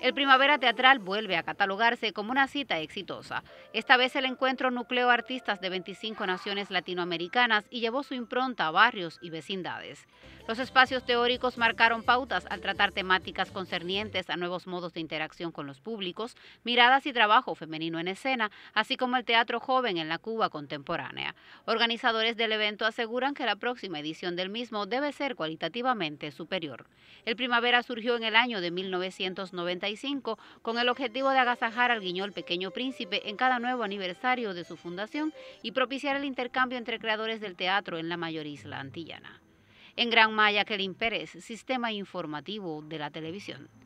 El Primavera Teatral vuelve a catalogarse como una cita exitosa. Esta vez el encuentro nucleó artistas de 25 naciones latinoamericanas y llevó su impronta a barrios y vecindades. Los espacios teóricos marcaron pautas al tratar temáticas concernientes a nuevos modos de interacción con los públicos, miradas y trabajo femenino en escena, así como el teatro joven en la Cuba contemporánea. Organizadores del evento aseguran que la próxima edición del mismo debe ser cualitativamente superior. El Primavera surgió en el año de 1990 con el objetivo de agasajar al guiñol Pequeño Príncipe en cada nuevo aniversario de su fundación y propiciar el intercambio entre creadores del teatro en la mayor isla antillana. En Gran Maya, Kelin Pérez, Sistema Informativo de la Televisión.